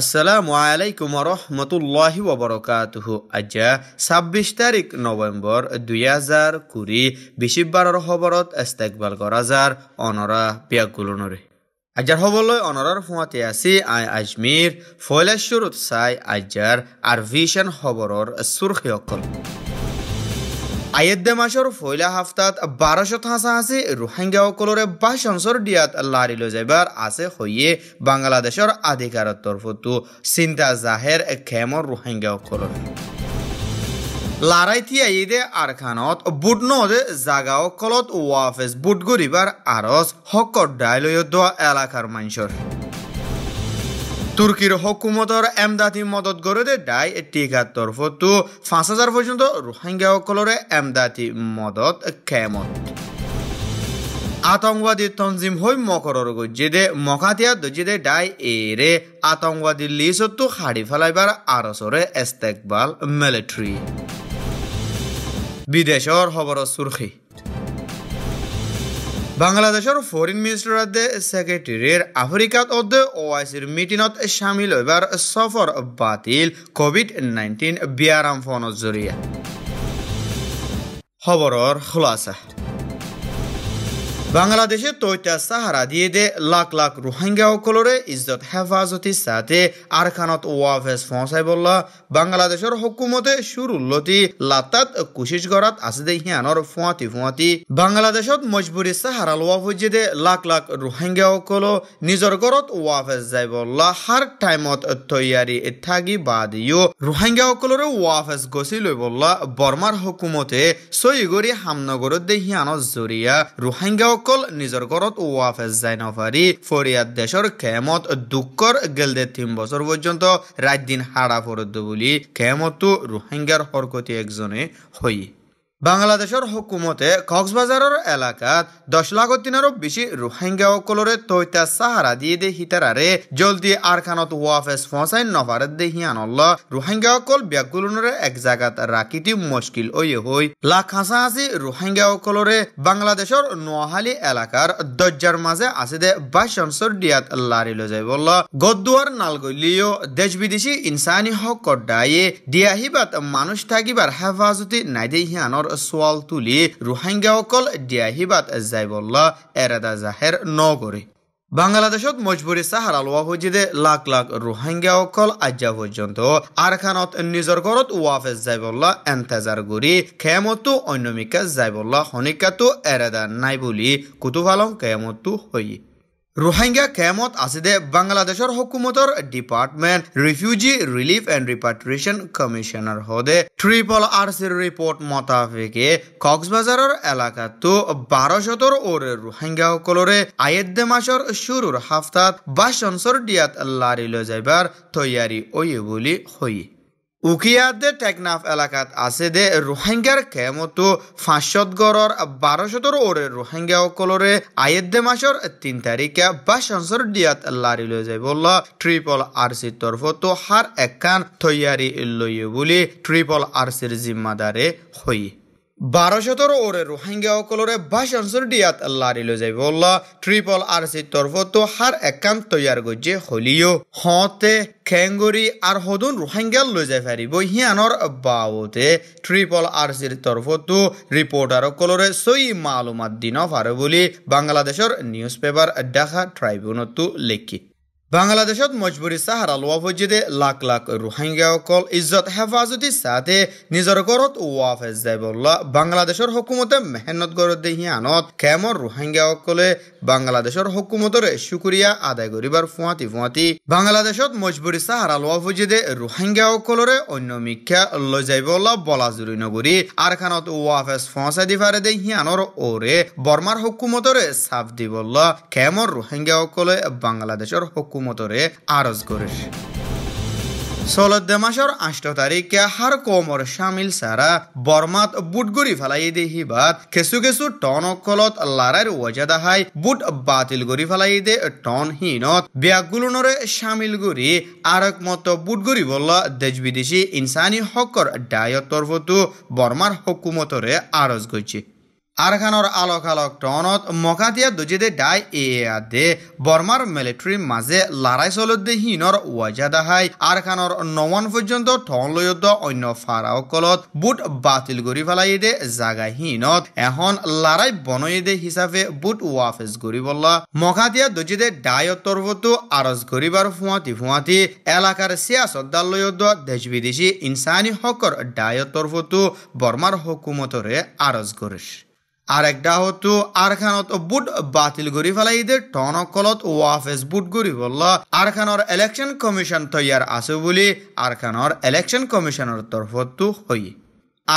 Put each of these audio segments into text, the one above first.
আসসালামাইকুম ৰহমতুল্লাহি ওবৰকাতহ আজা ছাব্বিশ তাৰিখ নভেম্বৰ দুই হাজাৰ কুড়ি বিশিববাৰ খবৰত ইস্তেকবাল গৰাজাৰ অনৰা বিয়াকুলনৰে আজাৰ হবলৈ অনৰৰ ফুঁৱাতে আছে আই আজমীৰ ফৈলেশ্বৰত চাই আজাৰ আৰ ভিছেন খবৰৰ চুৰ্খীসকল আয়েদ্দে মাসর ফয়লা হাফতাত বারোশত হাসা আছে রোহিঙ্গা সকলরে বাসঞ্চর ডিয়াত লারি লৈ যাইবার আছে হইয়ে বাংলাদেশৰ আধিকারত তরফতো চিন্তা জাহের খেমর রোহিঙ্গা সকলের লারাইতি আইদে আরখানত বুটনদে জাগা অকলত বুট বুটগুরিবার আরস হকর ডাইলয় দেওয়া এলাকার মানুষের তুর্কির হকুমতর এমদাদি মদত গড়ে দায় টিকা তরফতো পাঁচ হাজার পর্যন্ত রোহিঙ্গাসকলরে এমদাদি মদত কেমত আতঙ্কবাদী তঞ্জিম হৈ মকরর গজ্জিদে মকাতিয়া দজ্জিদে ডাই এরে আতঙ্কবাদী লিসতো হাড়ি ফেলাইবার আরসরে এস্তেকবাল মিলিটারি বিদেশৰ খবৰৰ চুৰখী বাংলাদেশের ফরেন মিনিস্টারদের সেক্রেটারির আফ্রিকাত অধ্যে ওআইসির মিটিনত সামিল হইবার সফর বাতিল কোভিড নাইন্টিন বিয়ারাম ফোনত জরিয়া খবরের খুলাসা বাংলাদেশে তৈতা সাহারা দিয়ে দে লাখ লাখ রোহিঙ্গা অকলরে ইজত হেফাজতি সাথে আরখানত ওয়াফেস ফসাই বলল বাংলাদেশের হকুমতে সুর উল্লতি লাতাত কুশিশ গড়াত আছে দে হিয়ানর ফুয়াতি ফুয়াতি বাংলাদেশত মজবুরি সাহারা লোয়া হইছে দে লাখ লাখ রোহিঙ্গা অকল নিজর গড়ত ওয়াফেস যাই বলল হার টাইমত তৈয়ারি থাকি বাদ ইউ রোহিঙ্গা অকলরে ওয়াফেস গছি লই বললা বর্মার হকুমতে সই গড়ি হামনগরত দে হিয়ানত জরিয়া রোহিঙ্গা সকল নিজৰ ঘৰত ফেজ যাই নফাৰি ফৰিয়াদ দেশৰ কেমত দুখৰ গেলদে তিন বছৰ পৰ্যন্ত ৰাত দিন হাড়া ফৰদ্দ বুলি খেমতো ৰোহিংগাৰ সৰকতি একজনে হয় বাংলাদেশের হুকুমতে কক্সবাজারের এলাকাত দশ লাখ দিনেরও বেশি রোহিঙ্গা অকলরে তৈতা সাহারা দিয়ে দে হিতারারে জলদি আরখানত ওয়াফেস ফসাই নভারে দে হিয়ানল রোহিঙ্গা অকল ব্যাগুলনরে এক জায়গাত রাখিটি মুশকিল ওয়ে হই লাখ হাসা হাসাহাসি রোহিঙ্গা অকলরে বাংলাদেশের নোয়াহালি এলাকার দরজার মাঝে আছে দে বাসনসর ডিয়াত লারি লো যাই বলল গদুয়ার নালগলিও দেশ বিদেশি ইনসানি হক ডায়ে দিয়াহিবাত মানুষ থাকিবার হেফাজতি নাই দে হিয়ানর সোয়াল তুলি অকল দিয়াহিবাত জাইবল্লা এরাদা জাহের ন করে বাংলাদেশত মজবুরি সাহারা লোৱা হজিদে লাখ লাখ ৰোহিংগাসকল আজ্যা পৰ্যন্ত আৰখানত নিজর ঘৰত ৱাফেজ জাইবল্লা এন্তাজার গুৰি খেয়ামতো অন্যমিকা জাইবল্লা হনিকাতো এরাদা নাই বুলি কুতুভালং খেয়ামতো হৈ রোহিঙ্গা কেমত দে বাংলাদেশের হকুমতর department refugee relief and repatriation commissioner হদে ট্রিপল আর সির রিপোর্ট মোতাবেকে কক্সবাজারের তো বারো শতর ওরে রোহিঙ্গা সকলরে আয়েদ্দে মাসর শুরুর হাফতাত বা ডিয়াত লারি লৈ যাইবার তৈয়ারি ওই বলি হই উকিয়াদে টেকনাফ এলাকাত আছে দে রোহিঙ্গার কেমতো ফাঁসত গড়ৰ বাৰশতৰ ওৰে রোহিঙ্গাসকলৰে আয়েদে মাছৰ তিন তাৰিখে বা সঞ্চৰ দিয়াত লারি লৈ যায় বল ট্রিপল আৰ চিৰ তৰফতো হাৰ একান তৈয়াৰী লৈ বুলি ট্ৰিপল আৰ চিৰ জিম্মাদাৰে হই বাৰ ওরে রোহিঙ্গা ৰোহিংগাসকলৰে বাইছ অঞ্চল দিয়াত লৈ যাব ট্ৰিপল আৰ চি তো হাৰ একান্ত তৈয়াৰ গজ্জে হলিও হতে খেংগুৰি আৰু সদুন ৰোহিংগাল লৈ যাই পাৰিব হিয়ানৰ বাবতে ট্ৰিপল আৰ চিৰ ৰিপৰ্টাৰ ৰিপৰ্টাৰসকলৰে চৈ মালুমাত দিন পাৰে বুলি বাংলাদেশৰ নিউজ পেপাৰ দেখা ট্ৰাইব্যুনতো লিখি বাংলাদেশত মজবুরি সাহারা লোয়া ফজিদে লাখ লাখ অকল ইজ্জত হেফাজতি সাথে নিজৰ ঘৰত ৱাফেজ যাইবল্লা বাংলাদেশৰ হকুমতে মেহনত গড়ত হিয়ানত রোহিঙ্গা অকলে বাংলাদেশৰ হকুমতৰে শুক্ৰিয়া আদায় কৰিবাৰ ফুৱাতি ফুৱাতি বাংলাদেশত মজবুৰি সাহাৰা লোৱা ফজিদে রোহিঙ্গাসকলৰে অন্য মিক্ষা লৈ যাইবল্লা বলাজুৰি নগৰী আৰখানত ওয়াফেজ ফঁচাই দি পাৰে দে হিয়ানৰ ওৰে বৰ্মাৰ হকুমতৰে চাফ দিবল্লা খেমৰ অকলে বাংলাদেশৰ হকুম হুকুমতরে আরজ করিস চলদ্দ মাসর আষ্ট তারিখে হার কোমর সামিল সারা বর্মাত বুটগুড়ি ফেলাই দেহি বাদ কিছু কিছু টন অকলত লারাইর ওজা দেখাই বুট বাতিল গুড়ি ফেলাই দে টন হীনত ব্যাগুলনরে সামিল গুড়ি আর এক মত বুটগুড়ি বলল দেশ বিদেশি ইনসানি হকর ডায়ত তরফতু বর্মার হকুমতরে আরজ গৈছে আরখানোর আলোক আলোক টনত মকাতিয়া দুজিদে ডাই এয়াদে বর্মার মিলিটারির মাঝে লড়াই চলদে হীনর ওয়াজাদাহাই আরখানোর নওয়ান পর্যন্ত ঠন লয়ত অন্য ফারাওকলত বুট বাতিল করি ফেলাই দে জাগা হীনত এখন লড়াই বনয়ে দে হিসাবে বুট ওয়াফেজ করি বললা মকাতিয়া দুজিদে ডাই তরফতো আরজ করিবার ফুঁয়াতি ফুঁয়াতি এলাকার সিয়াসদ্দার লয়ত দেশ বিদেশি ইনসানি হকর ডাই তরফতো বর্মার হকুমতরে আরজ করিস একটা হতো আরখানত বুট বাতিল গড়ি ফেলাই দে টনকলত ওয়াফেস বুট গড়ি বলল আরখানর ইলেকশন কমিশন তৈয়ার আছে বলি আরখানর ইলেকশন কমিশনের তো হই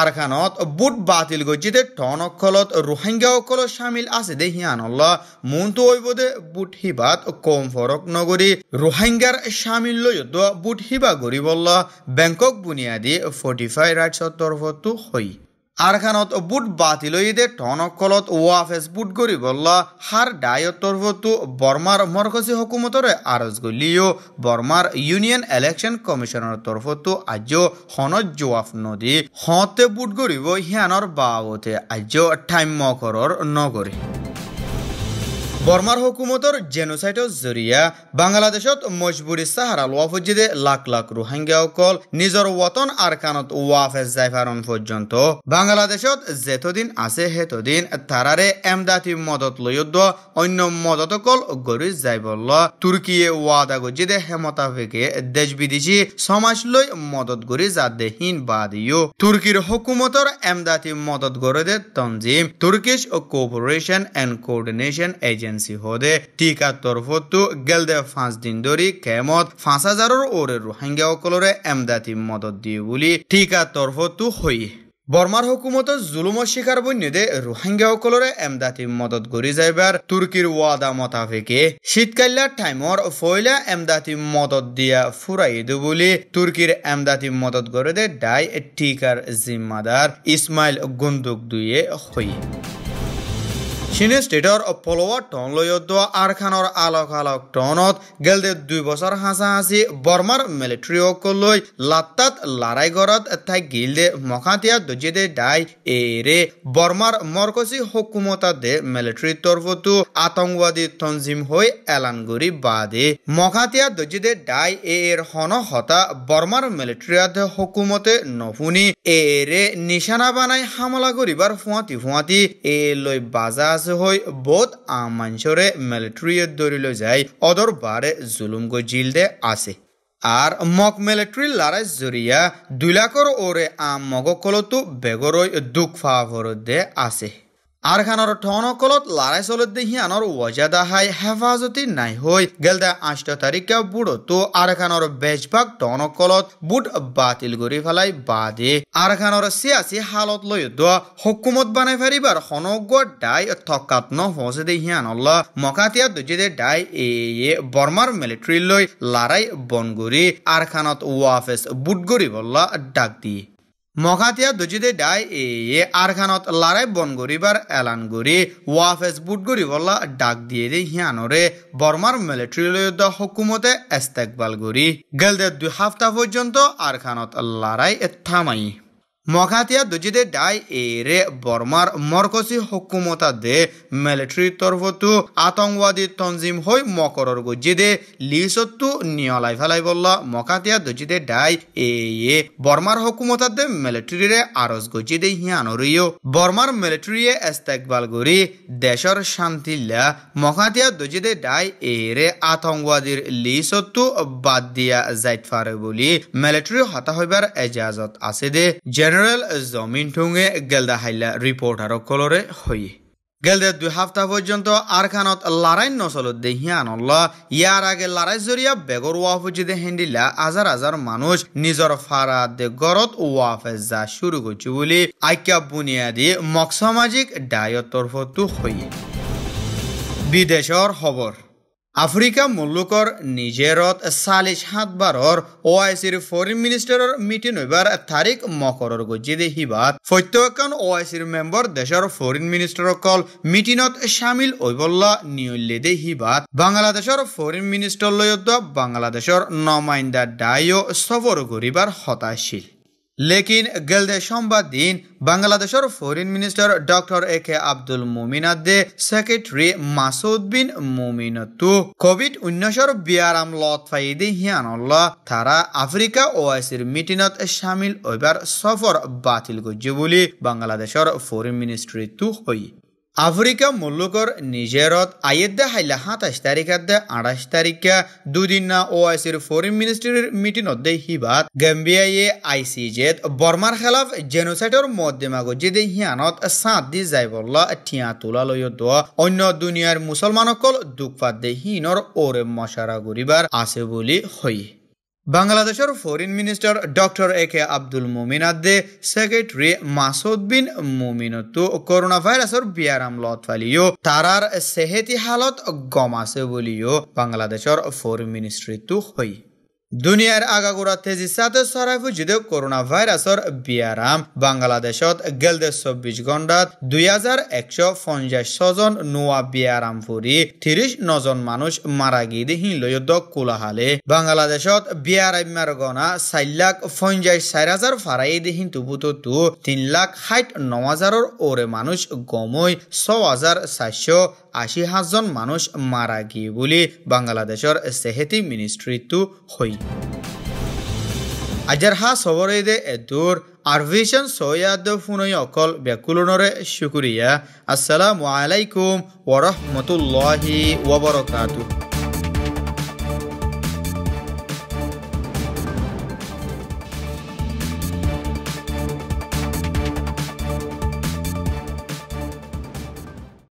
আরখানত বুট বাতিল গজিতে টনকলত অকল সামিল আছে দে মন তো ওই বোধে বুট হিবাত কম ফরক নগরী রোহিঙ্গার সামিল লইত বুট হিবা গরি বলল ব্যাংকক বুনিয়াদি ফর্টিফাই রাইটসর তরফতো হই হাড়খানত বুট বাতি লৈ দে টনকলত ৱা ফেচবুট কৰি বল্লা হাৰ ডায়তৰ্ভতো বৰ্মাৰ মৰকচী হকুমতৰে আৰজ গলিও বৰ্মাৰ ইউনিয়ন এলেকশ্যন কমিশ্যনৰ তৰফতো আজ্য হনত জোৱাফ নদী হতে বুট কৰিব সিয়ানৰ বাবতে আজ্য ঠাম্য কৰৰ নগৰী বর্মার হুকুমতর জেনোসাইটর জরিয়া বাংলাদেশত মজবুরি সাহারা লোয়া ফজিদে লাখ লাখ রোহিঙ্গা অকল নিজের ওয়াতন আর কানত ওয়াফেজ জাইফারন পর্যন্ত বাংলাদেশত যেতদিন আছে হেতদিন তারারে এমদাতি মদত লইয়দ অন্য মদত অকল গরি যাইবল তুর্কিয়ে ওয়াদা গজিদে ভেগে দেশ বিদেশি সমাজ লৈ মদত গরি যা দেহীন বাদিও তুর্কির হুকুমতর এমদাতি মদত গরদে তঞ্জিম Turkish cooperation and coordination agent agency হদে টিকা তরফতু গেলদে পাঁচ দিন ধরি কেমত পাঁচ হাজারর ওরে রোহিঙ্গা সকলরে এমদাতি মদত দিয়ে বলি টিকা তরফতু হই বর্মার হুকুমত জুলুমর শিকার বন্যদে রোহিঙ্গা সকলরে এমদাতি মদত গড়ি যাইবার তুর্কির ওয়াদা মোতাবেকে শীতকাল্লার টাইমর ফয়লা এমদাতি মদত দিয়া ফুরাই দু বলি তুর্কির এমদাতি মদত গড়ে দে ডাই টিকার জিম্মাদার ইসমাইল গুন্দুক দুয়ে হই চীনে ষ্টেটৰ ফলোৱাৰ টন লৈ আৰখানৰ আলক আলক টনত গেলদে দুই বছৰ হাঁচা হাঁচি বৰ্মাৰ মিলিটাৰীসকললৈ লাত্তাত লাৰাই গড়ত ঠাই গিলদে মখাতিয়া দজিদে দাই এৰে বৰ্মাৰ মৰকচি হকুমতা দে মিলিটাৰীৰ তৰফতো আতংকবাদী তঞ্জিম হৈ এলানগুৰি বাদে মখাতিয়া দজিদে দাই এৰ হন হতা বৰ্মাৰ মিলিটাৰীত হকুমতে নফুনি এৰে নিশানা বানাই হামলা কৰিবাৰ ফুৱাতি ফুৱাতি এ লৈ বাজা আছে হৈ বহুত আমাঞ্চরে মিলিটাৰীয়ে ধৰি লৈ যায় অদৰ বাৰে জুলুম গৈ জিল দে আছে আর মক মিলিটারি লড়াই জরিয়া দুই লাখর ওরে আম মগকলতো বেগরই দুঃখ ফাভর দে আছে আৰখানৰ ঠনকলত লৰাই চলতে সিয়ানৰ ৱজা দাহাই হেফাজতি নাই হৈ গেলদা আঠ তাৰিখে বুটতো আৰখানৰ বেজভাগ ঠনকলত বুট বাতিল কৰি পেলাই বাদে আৰখানৰ চিয়াচি হালত লৈ হকুমত বানাই ফাৰিবাৰ সনগ ডাই থকাত নহজেদে সিয়ানল মকাতিয়া দুজেদে ডাই এ এ বৰ্মাৰ মিলিটেৰীলৈ লৰাই বনগুৰি আৰখানত ৱাফেচ বুট গুৰিবল ডাক দি মখাতিয়া দুজিদে ডাই এ আরখানত লারাই বনগরিবার এলানগরি ওয়াফেস গরি বলা ডাক দিয়ে দে হিয়ানরে বর্মার মিলিটারি লয়দ হুকুমতে এস্তেকবাল গরি গেলদে দুই হাফতা পর্যন্ত আরখানত লারাই থামাই মখাতিয়া দুজিদে ডাই এরে বর্মার মরকসি হকুমতা দে মিলিটারি তরফতু আতঙ্কবাদী তঞ্জিম হই মকরর গুজিদে লিসতু নিয়লাই ফেলাই বললা মখাতিয়া দুজিদে ডাই এ বর্মার হকুমতা দে মিলিটারিরে আরজ গজিদে হিয়ানরিও বর্মার এ ইস্তেকবাল গরি দেশর লা মখাতিয়া দুজিদে ডাই এরে আতঙ্কবাদীর লিসতু বাদ দিয়া যাইত ফারে বলি মিলিটারি হতা হইবার এজাজত আছে দে জেনারেল জেনারেল জমিনঠুঙে গেলদা হাইলা রিপোর্টারকলরে হইয়ে গেলদে দুই হাফতা পর্যন্ত আরখানত লারাইন নসলত দেহিয়ান ইয়ার আগে লারাই জরিয়া বেগর ওয়াফুজিদে হেন্ডিলা হাজার হাজার মানুষ নিজর ফারা দে গরত ওয়াফেজ যা শুরু করছে বলে আইকা বুনিয়াদি সামাজিক ডায়ত তরফতু হইয়ে বিদেশর খবর আফ্রিকা মুল্লুকর নিজেরত চালিশ সাতবাৰৰ বারর অ আই চিৰ ফৰেন মিনিষ্টাৰৰ মিটিং হৈবাৰ তাৰিখ মকৰৰ গজিদে সিবাত প্ৰত্যেকখন অ আই চিৰ মেম্বৰ দেশৰ ফৰেন মিনিষ্টাৰসকল মিটিঙত চামিল হৈবল্লা নিয়লিদে সিবাত বাংলাদেশৰ ফৰেন মিনিষ্টাৰলৈত বাংলাদেশৰ নমাইন্দা দায়ো চবৰ কৰিবাৰ হতাশীল লেকিন গেলদে সোমবার দিন বাংলাদেশের foreign minister doctor A K Abdul মুমিনাদে সেক্রেটারি মাসুদ বিন মুমিনতু কোভিড উনিশের বিয়ারাম লতফাইদি হিয়ানল্লা তারা আফ্রিকা ওআইসির মিটিনত সামিল হইবার সফর বাতিল করছে বলে বাংলাদেশের ফরেন মিনিস্ট্রি তু হই আফ্রিকা মুল্লুকর নিজেরত আয়েদ্দে হাইলা সাতাইশ দে আঠাইশ তারিখে দুদিনা ও আই সির ফরেন মিনিস্ট্রির মিটিং দে হিবাত গেম্বিয়াইয়ে আই সি জেদ বর্মার খেলাফ জেনোসাইটর মধ্যমাগত যেদে হিয়ানত সাঁত দি যাই বলল ঠিয়া তোলা লই অন্য দুনিয়ার মুসলমানসকল দুঃখপাত দে হিনর ওরে মশারা গরিবার আছে বলি হই বাংলাদেশের foreign minister doctor A K Abdul মোমিনাদ্দে সেক্রেটারি মাসুদ বিন মোমিনতু করোনা ভাইরাসের বিয়ারাম লত ফালিও তারার সেহেতি হালত গমাছে বলিও বাংলাদেশের ফরেন মিনিস্ট্রিতু হই দুনিয়ার আগাগোড়া তেজি সাথে চৰাই ফুজিদে করোনা ভাইৰাছৰ বিয়ারাম বাংলাদেশত গেলদে চব্বিশ ঘণ্টাত দুই হাজার একশো পঞ্চাশ ছজন নোয়া বিয়ারাম ফুরি ত্রিশ নজন মানুহ মাৰা গিদি হিলয়ত কোলাহালে বাংলাদেশত বিয়ারাম্যার গণা চার লাখ পঞ্চাশ পঞ্চাছ চাৰি হাজাৰ ফাৰাই দিহীন তুপুততো তিন লাখ ষাট ন হাজাৰৰ ওরে মানুষ গমই ছ হাজার চারশো আশী হাজন মানুষ মারা গিয়ে বলে বাংলাদেশের সেহেতি মিনিস্ট্রিটো হই আজারহা সবরেদে এদুর আরভিশন সৈয়াদ ফুনৈ অকল ব্যাকুলনরে শুকুরিয়া আসসালামু আলাইকুম ওরহমতুল্লাহি ওবরকাতুহ